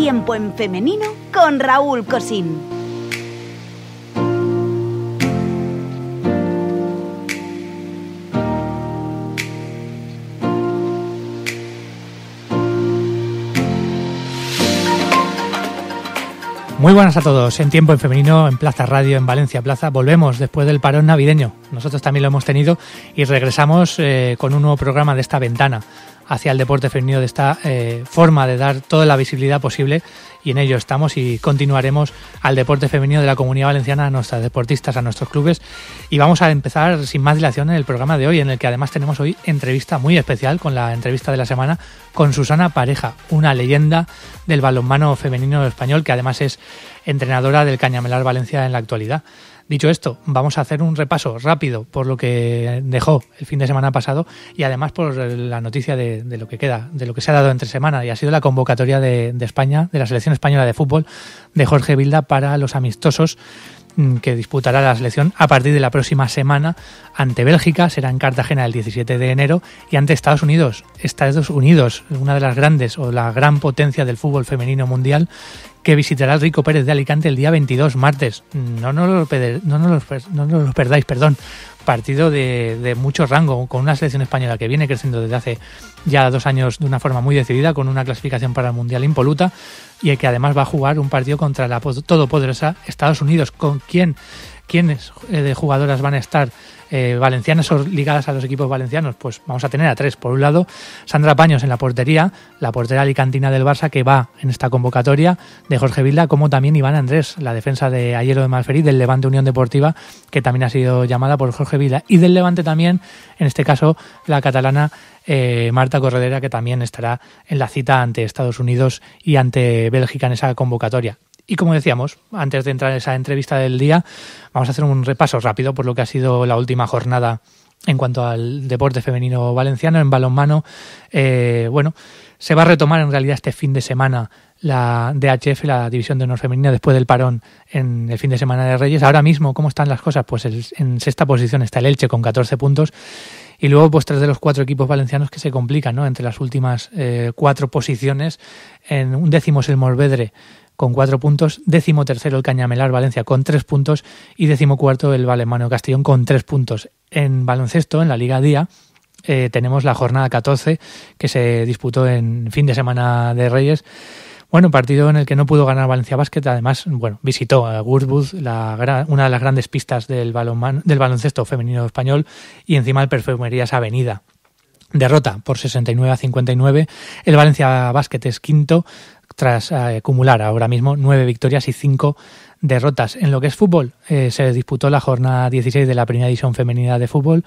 Tiempo en femenino con Raúl Cosín. Muy buenas a todos. En Tiempo en Femenino, en Plaza Radio, en Valencia Plaza, volvemos después del parón navideño. Nosotros también lo hemos tenido y regresamos eh, con un nuevo programa de esta ventana hacia el deporte femenino de esta eh, forma de dar toda la visibilidad posible y en ello estamos y continuaremos al deporte femenino de la Comunidad Valenciana, a nuestras deportistas, a nuestros clubes y vamos a empezar sin más dilación en el programa de hoy en el que además tenemos hoy entrevista muy especial con la entrevista de la semana con Susana Pareja, una leyenda del balonmano femenino español que además es entrenadora del Cañamelar Valencia en la actualidad. Dicho esto, vamos a hacer un repaso rápido por lo que dejó el fin de semana pasado y además por la noticia de, lo que queda, de lo que se ha dado entre semana y ha sido la convocatoria de, de España, de la selección española de fútbol de Jorge Vilda para los amistosos mm, que disputará la selección a partir de la próxima semana ante Bélgica, será en Cartagena el 17 de enero, y ante Estados Unidos. Estados Unidos, una de las grandes o la gran potencia del fútbol femenino mundial, que visitará el Rico Pérez de Alicante el día 22, martes. No nos lo, no perdáis, perdón. Partido de, mucho rango, con una selección española que viene creciendo desde hace ya dos años de una forma muy decidida, con una clasificación para el Mundial impoluta y el que además va a jugar un partido contra la todopoderosa Estados Unidos, con quién quienes eh, de jugadoras van a estar eh, valencianas o ligadas a los equipos valencianos, pues vamos a tener a tres. Por un lado, Sandra Paños en la portería, la portera alicantina del Barça que va en esta convocatoria de Jorge Vilda, como también Iván Andrés, la defensa de o de Malferí del Levante Unión Deportiva, que también ha sido llamada por Jorge Vilda. Y del Levante también, en este caso, la catalana eh, Marta Corredera, que también estará en la cita ante Estados Unidos y ante Bélgica en esa convocatoria. Y como decíamos, antes de entrar en esa entrevista del día, vamos a hacer un repaso rápido por lo que ha sido la última jornada en cuanto al deporte femenino valenciano en balonmano. Eh, bueno, se va a retomar en realidad este fin de semana la DHF, la División de Honor Femenina, después del parón en el fin de semana de Reyes. Ahora mismo, ¿cómo están las cosas? Pues en sexta posición está el Elche con 14 puntos. Y luego, pues tres de los cuatro equipos valencianos que se complican, ¿no? Entre las últimas eh, cuatro posiciones. En un décimo es el Morvedre con cuatro puntos, décimo tercero el Cañamelar Valencia con tres puntos y décimo cuarto el Valemano Castellón con tres puntos. En baloncesto, en la Liga Día, eh, tenemos la jornada 14 que se disputó en fin de semana de Reyes. Bueno, partido en el que no pudo ganar Valencia Básquet... además, bueno, visitó a Wurzburg, la, una de las grandes pistas del, balonmano del baloncesto femenino español, y encima el Perfumerías Avenida. Derrota por 69 a 59. El Valencia Básquet es quinto, tras eh, acumular ahora mismo nueve victorias y cinco derrotas. En lo que es fútbol, eh, se disputó la jornada 16 de la primera división femenina de fútbol.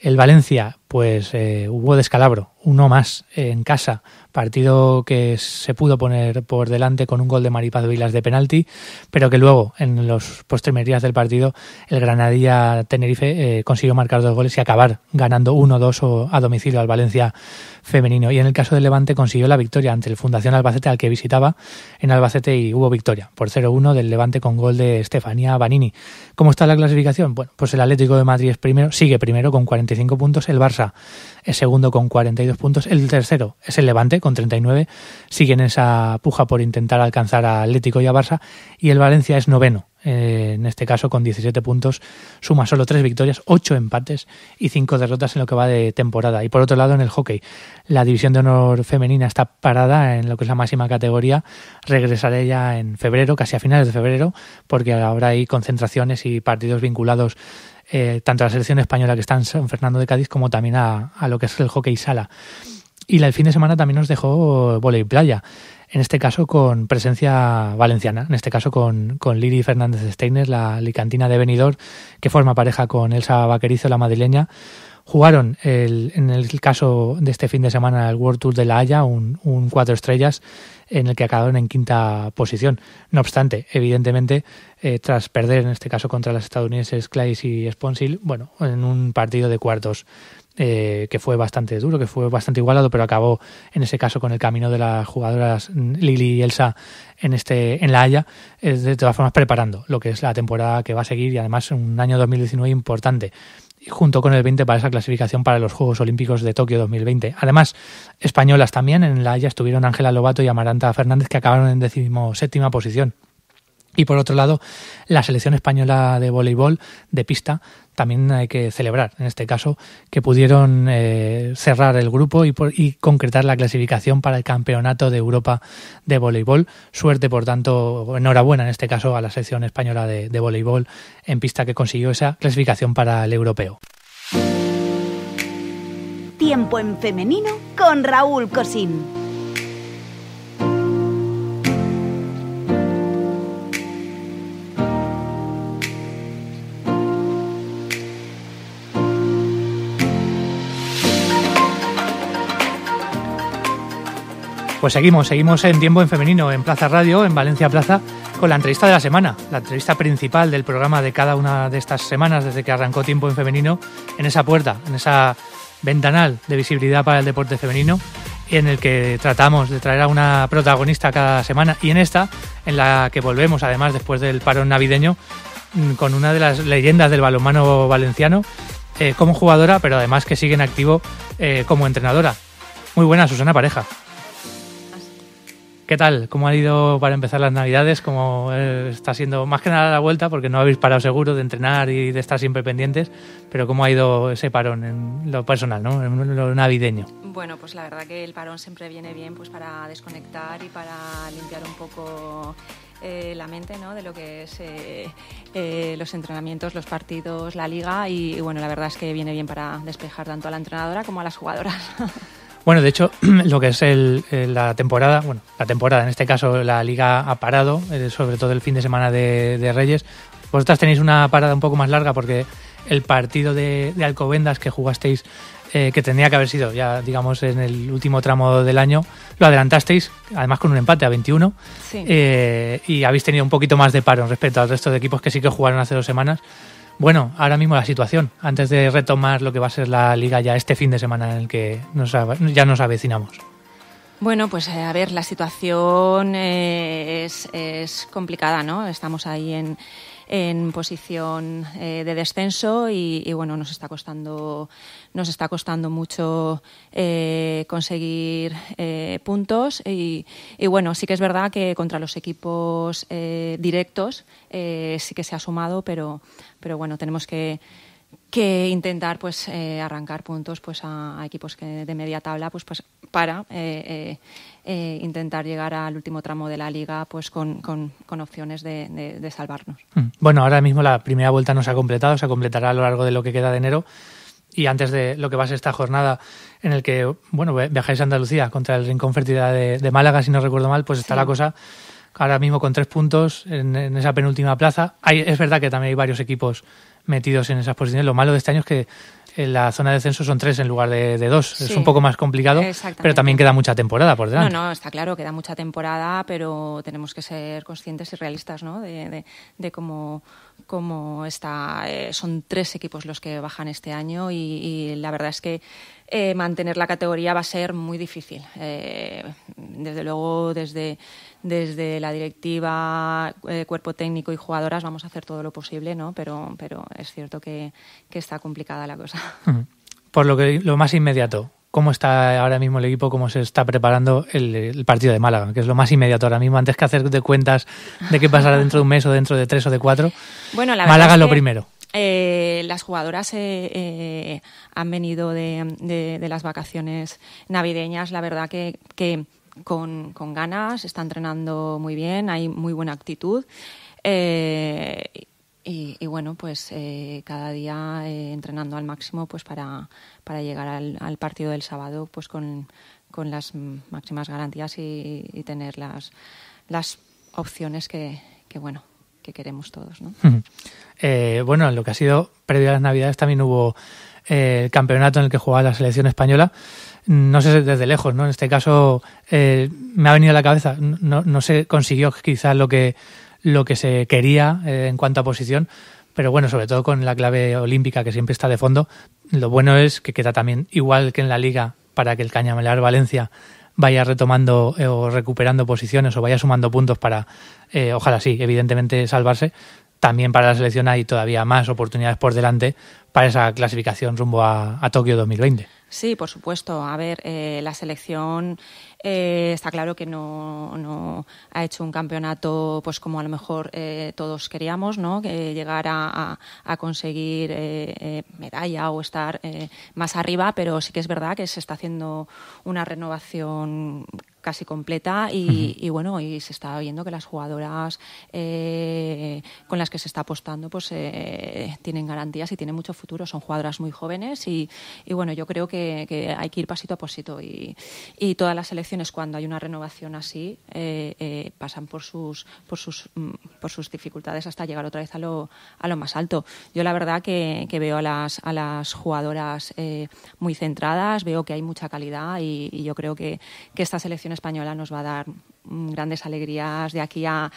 El Valencia pues eh, hubo descalabro, uno más eh, en casa, partido que se pudo poner por delante con un gol de Maripaz Vilas de penalti, pero que luego en los postremerías del partido el Granadilla Tenerife eh, consiguió marcar dos goles y acabar ganando 1-2 a domicilio al Valencia femenino y en el caso del Levante consiguió la victoria ante el Fundación Albacete al que visitaba en Albacete y hubo victoria por 0-1 del Levante con gol de Estefanía Banini. ¿Cómo está la clasificación? Bueno, pues el Atlético de Madrid primero, sigue primero con 45 puntos, el Barça el segundo con 42 puntos. El tercero es el Levante con 39. Siguen esa puja por intentar alcanzar a Atlético y a Barça. Y el Valencia es noveno, eh, en este caso con 17 puntos. Suma solo 3 victorias, 8 empates y 5 derrotas en lo que va de temporada. Y por otro lado, en el hockey, la división de honor femenina está parada en lo que es la máxima categoría. Regresaré ya en febrero, casi a finales de febrero, porque ahora hay concentraciones y partidos vinculados eh, tanto a la selección española que está en San Fernando de Cádiz como también a, lo que es el hockey sala. Y el fin de semana también nos dejó volei playa, en este caso con presencia valenciana, en este caso con, con Liri Fernández Steiner, la licantina de Benidorm, que forma pareja con Elsa Vaquerizo, la madrileña Jugaron en el caso de este fin de semana el World Tour de La Haya, un, cuatro estrellas en el que acabaron en quinta posición. No obstante, evidentemente, eh, tras perder en este caso contra las estadounidenses Clays y Sponsil, bueno, en un partido de cuartos eh, que fue bastante duro, que fue bastante igualado, pero acabó en ese caso con el camino de las jugadoras Lili y Elsa en este en la Haya, eh, de todas formas preparando lo que es la temporada que va a seguir y además un año 2019 importante junto con el 20 para esa clasificación para los Juegos Olímpicos de Tokio 2020. Además, españolas también, en la Haya estuvieron Ángela Lobato y Amaranta Fernández, que acabaron en decimoséptima posición. Y por otro lado, la selección española de voleibol de pista también hay que celebrar, en este caso, que pudieron eh, cerrar el grupo y, concretar la clasificación para el Campeonato de Europa de Voleibol. Suerte, por tanto, enhorabuena en este caso a la sección española de, de voleibol en pista que consiguió esa clasificación para el europeo. Tiempo en femenino con Raúl Cosín. Pues seguimos, seguimos en Tiempo en Femenino, en Plaza Radio, en Valencia Plaza, con la entrevista de la semana, la entrevista principal del programa de cada una de estas semanas desde que arrancó Tiempo en Femenino, en esa puerta, en esa ventanal de visibilidad para el deporte femenino, en el que tratamos de traer a una protagonista cada semana y en esta, en la que volvemos además después del parón navideño, mm, con una de las leyendas del balonmano valenciano, eh, como jugadora, pero además que sigue en activo eh, como entrenadora. Muy buena, Susana Pareja. ¿Qué tal? ¿Cómo ha ido para empezar las Navidades? ¿Cómo eh, está siendo más que nada la vuelta? Porque no habéis parado seguro de entrenar y de estar siempre pendientes, pero ¿cómo ha ido ese parón en lo personal, ¿no? en lo navideño? Bueno, pues la verdad que el parón siempre viene bien pues para desconectar y para limpiar un poco eh, la mente ¿no? de lo que es eh, los entrenamientos, los partidos, la liga y, bueno, la verdad es que viene bien para despejar tanto a la entrenadora como a las jugadoras. Bueno, de hecho, lo que es eh, la temporada, bueno, la temporada, en este caso la liga ha parado, eh, sobre todo el fin de semana de, Reyes. Vosotras tenéis una parada un poco más larga porque el partido de, Alcobendas que jugasteis, eh, que tendría que haber sido ya, digamos, en el último tramo del año, lo adelantasteis, además con un empate a 21, y habéis tenido un poquito más de paro respecto al resto de equipos que sí que jugaron hace dos semanas. Bueno, ahora mismo la situación, antes de retomar lo que va a ser la liga ya este fin de semana en el que ya nos avecinamos. Bueno, pues eh, a ver, la situación eh, es complicada, ¿no? Estamos ahí en, en posición eh, de descenso y, bueno, nos está costando, nos está costando mucho eh, conseguir eh, puntos y, y, bueno, sí que es verdad que contra los equipos directos sí que se ha sumado, pero, pero bueno, tenemos que que intentar pues eh, arrancar puntos pues a, equipos que de media tabla pues, pues para eh, eh, intentar llegar al último tramo de la liga pues con, opciones de, salvarnos mm. bueno ahora mismo la primera vuelta no se ha completado se completará a lo largo de lo que queda de enero y antes de lo que va a ser esta jornada en el que bueno viajáis a Andalucía contra el Rincón de, Málaga si no recuerdo mal pues está la cosa ahora mismo con tres puntos en, esa penúltima plaza es verdad que también hay varios equipos metidos en esas posiciones. Lo malo de este año es que en eh, la zona de descenso son tres en lugar de, dos. es un poco más complicado, pero también queda mucha temporada por delante. No, no, está claro, queda mucha temporada, pero tenemos que ser conscientes y realistas ¿no? de cómo como está, eh, son tres equipos los que bajan este año y, la verdad es que eh, mantener la categoría va a ser muy difícil. Eh, desde luego, desde, desde la directiva, cuerpo técnico y jugadoras vamos a hacer todo lo posible, ¿no? pero, pero es cierto que, que está complicada la cosa. Por lo, que, lo más inmediato, cómo está ahora mismo el equipo, cómo se está preparando el, partido de Málaga, que es lo más inmediato ahora mismo, antes que hacer de cuentas de qué pasará dentro de un mes o dentro de tres o de cuatro. Bueno, la Málaga lo primero. Eh, las jugadoras eh, eh, han venido de, las vacaciones navideñas, la verdad que, con, ganas, están entrenando muy bien, hay muy buena actitud. Y, bueno, pues eh, cada día eh, entrenando al máximo pues para, para llegar al, partido del sábado pues con, las máximas garantías y, tener las, las opciones que, que, bueno que queremos todos. ¿no? Eh, bueno, en lo que ha sido previo a las Navidades también hubo el campeonato en el que jugaba la selección española. No sé desde lejos, ¿no? En este caso me ha venido a la cabeza, no, no se consiguió quizás lo que lo que se quería eh, en cuanto a posición, pero bueno, sobre todo con la clave olímpica que siempre está de fondo, lo bueno es que queda también igual que en la liga para que el Cañamelar Valencia vaya retomando eh, o recuperando posiciones o vaya sumando puntos para, eh, ojalá sí, evidentemente salvarse. También para la selección hay todavía más oportunidades por delante para esa clasificación rumbo a, a Tokio 2020. Sí, por supuesto. A ver, eh, la selección eh, está claro que no, no, ha hecho un campeonato pues como a lo mejor eh, todos queríamos, ¿no? Que llegar a, a conseguir medalla o estar más arriba, pero sí que es verdad que se está haciendo una renovación casi completa y, bueno y se está viendo que las jugadoras eh, con las que se está apostando pues eh, tienen garantías y tienen mucho futuro son jugadoras muy jóvenes y, bueno yo creo que, hay que ir pasito a pasito y, todas las elecciones cuando hay una renovación así eh, pasan por sus por sus mm, por sus dificultades hasta llegar otra vez a lo, a lo más alto yo la verdad que, veo a las a las jugadoras muy centradas veo que hay mucha calidad y, yo creo que, esta selección elecciones Española nos va a dar Mm, grandes alegrías de aquí a,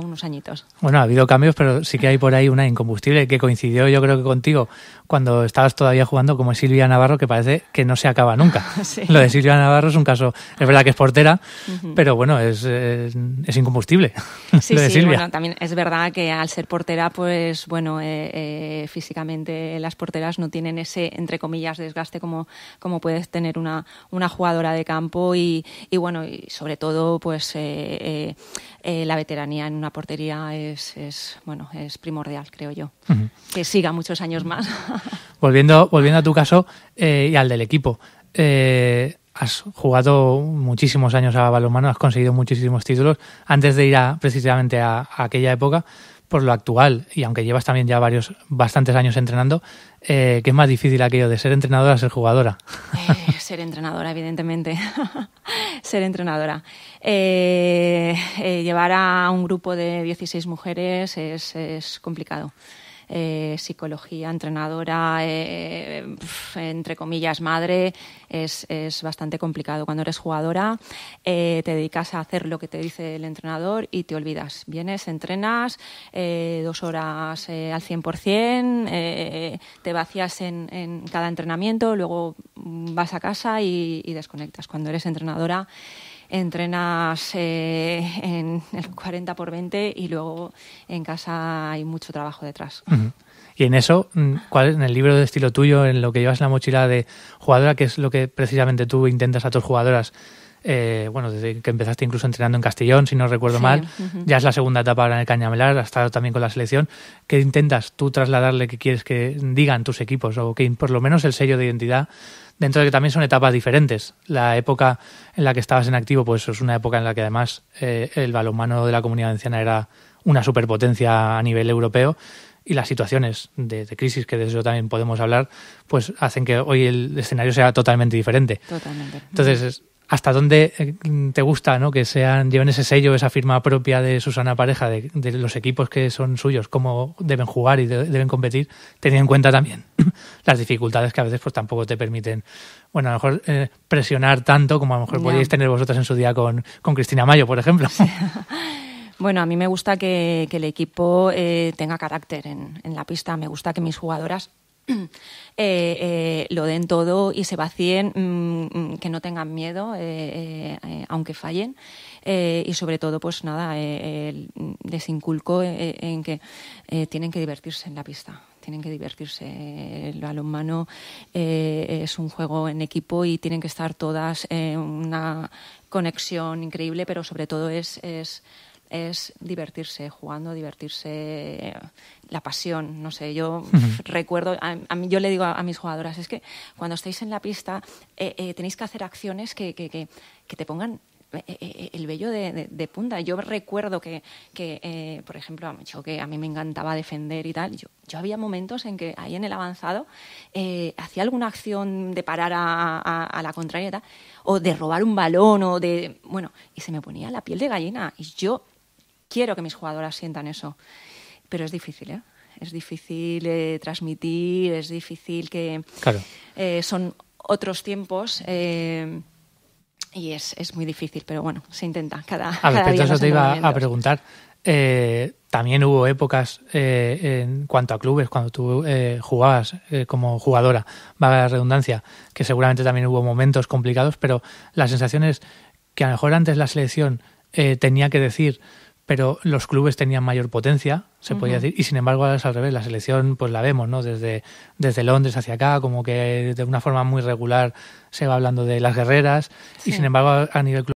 unos añitos. Bueno, ha habido cambios, pero sí que hay por ahí una incombustible que coincidió yo creo que contigo cuando estabas todavía jugando como Silvia Navarro, que parece que no se acaba nunca. Lo de Silvia Navarro es un caso, es verdad que es portera, pero bueno, es, incombustible. Sí, sí, bueno, también es verdad que al ser portera, pues bueno, eh, eh, físicamente las porteras no tienen ese, entre comillas, desgaste como, como puedes tener una, una jugadora de campo y, y bueno, y sobre todo pues eh, eh, eh, la veteranía en una portería es, es, bueno, es primordial, creo yo. Que siga muchos años más. volviendo, volviendo a tu caso y al del equipo. Has jugado muchísimos años a balonmano, has conseguido muchísimos títulos. Antes de ir precisamente a aquella época, por lo actual, y aunque llevas también ya varios, bastantes años entrenando, eh, ¿qué es más difícil aquello de ser entrenadora a ser jugadora? Eh, ser entrenadora, evidentemente. ser entrenadora. Eh, eh, llevar a un grupo de 16 mujeres es complicado. Eh, psicología, entrenadora, eh, entre comillas, madre, es, bastante complicado. Cuando eres jugadora, eh, te dedicas a hacer lo que te dice el entrenador y te olvidas. Vienes, entrenas dos horas al 100%, te vacías en, cada entrenamiento, luego vas a casa y desconectas. Cuando eres entrenadora, entrenas eh, en el 40 por 20 y luego en casa hay mucho trabajo detrás. Y en eso, mm, ¿cuál, en el libro de estilo tuyo, en lo que llevas en la mochila de jugadora, que es lo que precisamente tú intentas a tus jugadoras eh, bueno, desde que empezaste incluso entrenando en Castellón, si no recuerdo mal, ya es la segunda etapa ahora en el Cañamelar, has estado también con la selección. ¿Qué intentas tú trasladarle que quieres que digan tus equipos o que por lo menos el sello de identidad? Dentro de que también son etapas diferentes. La época en la que estabas en activo, pues es una época en la que además eh, el balonmano de la comunidad anciana era una superpotencia a nivel europeo y las situaciones de, crisis, que de eso también podemos hablar, pues hacen que hoy el escenario sea totalmente diferente. Totalmente. Entonces, hasta dónde eh, te gusta ¿no? que sean lleven ese sello, esa firma propia de Susana Pareja, de, los equipos que son suyos, cómo deben jugar y deben competir, teniendo en cuenta también las dificultades que a veces pues tampoco te permiten, bueno, a mejor eh, presionar tanto como a lo mejor podéis tener vosotros en su día con, Cristina Mayo, por ejemplo. Bueno, a mí me gusta que, el equipo eh, tenga carácter en, en la pista, me gusta que mis jugadoras Eh, eh, lo den todo y se vacíen, mm, mm, que no tengan miedo, eh, aunque fallen. y sobre todo, pues nada, mm, les inculco en que tienen que divertirse en la pista. Tienen que divertirse. El balonmano es un juego en equipo y tienen que estar todas en una conexión increíble, pero sobre todo es, es es divertirse jugando, divertirse, eh, la pasión, no sé, yo recuerdo, a, mí, yo le digo a, mis jugadoras, es que cuando estáis en la pista eh, eh, tenéis que hacer acciones que, te pongan el vello de, punta. Yo recuerdo que, por ejemplo, que a mí me encantaba defender y tal, yo, había momentos en que ahí en el avanzado hacía alguna acción de parar a, la contraria o de robar un balón, o de. Bueno, y se me ponía la piel de gallina. Y yo quiero que mis jugadoras sientan eso. Pero es difícil, ¿eh? Es difícil eh, transmitir, es difícil que... Claro. Eh, son otros tiempos eh, y es, muy difícil, pero bueno, se intenta cada... A cada respecto eso te iba a preguntar. también hubo épocas en cuanto a clubes, cuando tú jugabas como jugadora, vaga la redundancia, que seguramente también hubo momentos complicados, pero la sensación es que a lo mejor antes la selección tenía que decir pero los clubes tenían mayor potencia, se podía decir, y sin embargo es al revés, la selección pues la vemos, ¿no? Desde, desde Londres hacia acá, como que de una forma muy regular se va hablando de las guerreras, y sin embargo a nivel club